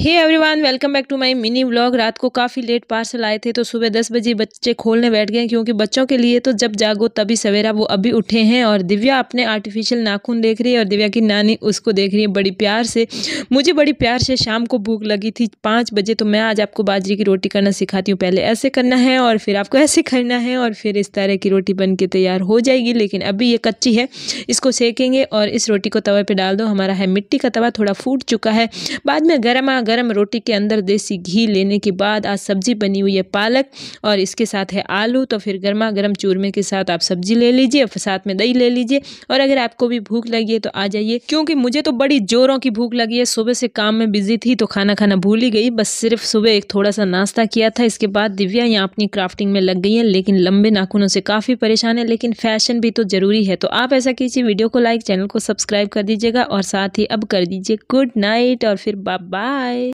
hey everyone welcome back to my mini vlog रात को काफ़ी लेट पार्सल आए थे तो सुबह दस बजे बच्चे खोलने बैठ गए क्योंकि बच्चों के लिए तो जब जागो तभी सवेरा वो अभी उठे हैं और दिव्या अपने आर्टिफिशियल नाखून देख रही है और दिव्या की नानी उसको देख रही है बड़ी प्यार से मुझे बड़ी प्यार से शाम को भूख लगी थी पाँच बजे तो मैं आज आपको बाजरे की रोटी करना सिखाती हूँ पहले ऐसे करना है और फिर आपको ऐसे करना है और फिर इस तरह की रोटी बन के तैयार हो जाएगी लेकिन अभी ये कच्ची है इसको सेकेंगे और इस रोटी को तवे पर डाल दो हमारा है मिट्टी का तवा थोड़ा फूट चुका है बाद में गर्मा गर्म रोटी के अंदर देसी घी लेने के बाद आज सब्ज़ी बनी हुई है पालक और इसके साथ है आलू तो फिर गर्मा गर्म चूरमे के साथ आप सब्ज़ी ले लीजिए साथ में दही ले लीजिए और अगर आपको भी भूख लगी है तो आ जाइए क्योंकि मुझे तो बड़ी जोरों की भूख लगी है सुबह से काम में बिजी थी तो खाना खाना भूल ही गई बस सिर्फ सुबह एक थोड़ा सा नाश्ता किया था इसके बाद दिव्या यहाँ अपनी क्राफ्टिंग में लग गई है लेकिन लंबे नाखूनों से काफ़ी परेशान है लेकिन फैशन भी तो ज़रूरी है तो आप ऐसा कीजिए वीडियो को लाइक चैनल को सब्सक्राइब कर दीजिएगा और साथ ही अब कर दीजिए गुड नाइट और फिर बाय